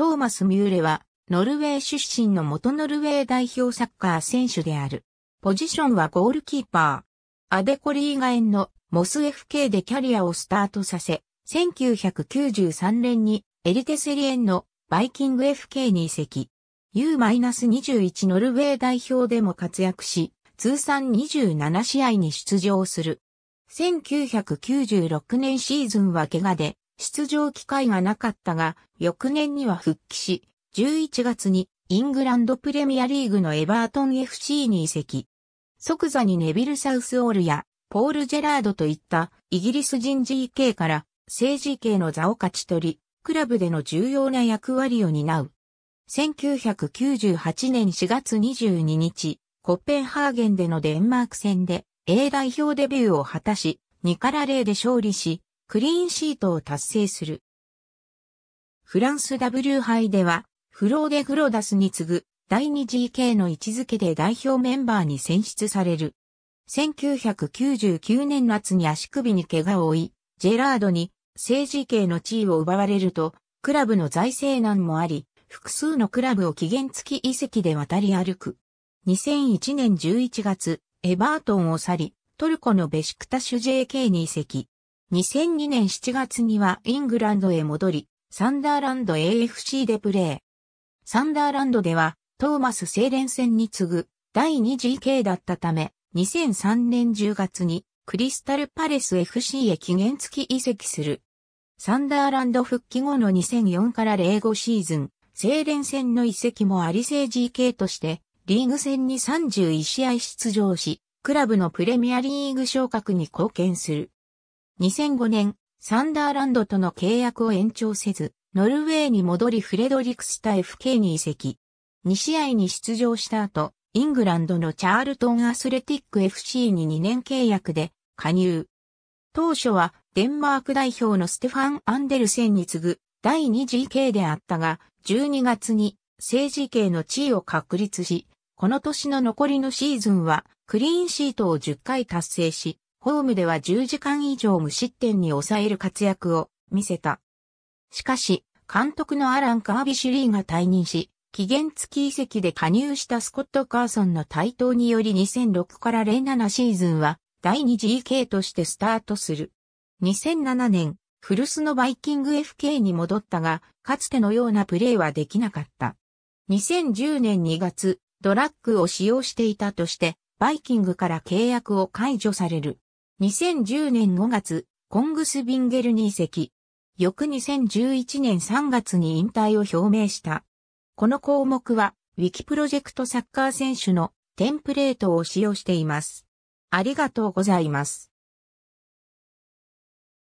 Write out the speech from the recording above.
トーマス・ミューレは、ノルウェー出身の元ノルウェー代表サッカー選手である。ポジションはゴールキーパー。アデコリーガエンのモス FK でキャリアをスタートさせ、1993年にエリテセリエンのバイキング FK に移籍。U-21 ノルウェー代表でも活躍し、通算27試合に出場する。1996年シーズンは怪我で出場機会がなかったが、翌年には復帰し、11月にイングランドプレミアリーグのエバートン FC に移籍。即座にネビル・サウスオールやポール・ジェラードといったイギリス人 GK から政治系の座を勝ち取り、クラブでの重要な役割を担う。1998年4月22日、コッペンハーゲンでのデンマーク戦で A 代表デビューを果たし、2から0で勝利し、クリーンシートを達成する。フランス W 杯では、フローデ・グロダスに次ぐ第 2GK の位置づけで代表メンバーに選出される。1999年夏に足首に怪我を負い、ジェラードに政治系の地位を奪われると、クラブの財政難もあり、複数のクラブを期限付き遺跡で渡り歩く。2001年11月、エバートンを去り、トルコのベシクタシュ JK に移籍。2002年7月にはイングランドへ戻り、サンダーランド AFC でプレー。サンダーランドでは、トーマス青年戦に次ぐ第 2GK だったため、2003年10月にクリスタルパレス FC へ期限付き移籍する。サンダーランド復帰後の2004から05シーズン、青年戦の移籍もありー GK として、リーグ戦に31試合出場し、クラブのプレミアリーグ昇格に貢献する。2005年、サンダーランドとの契約を延長せず、ノルウェーに戻りフレドリクスタ FK に移籍。2試合に出場した後、イングランドのチャールトンアスレティック FC に2年契約で加入。当初はデンマーク代表のステファン・アンデルセンに次ぐ第2次 k であったが、12月に政治系の地位を確立し、この年の残りのシーズンはクリーンシートを10回達成し、ホームでは10時間以上無失点に抑える活躍を見せた。しかし、監督のアラン・カービシュリーが退任し、期限付き移籍で加入したスコット・カーソンの台頭により2006から07シーズンは第 2GK としてスタートする。2007年、古巣のバイキング FK に戻ったが、かつてのようなプレーはできなかった。2010年2月、ドラッグを使用していたとして、バイキングから契約を解除される。2010年5月、コングスビンゲルに移籍。翌2011年3月に引退を表明した。この項目は、ウィキプロジェクトサッカー選手のテンプレートを使用しています。ありがとうございます。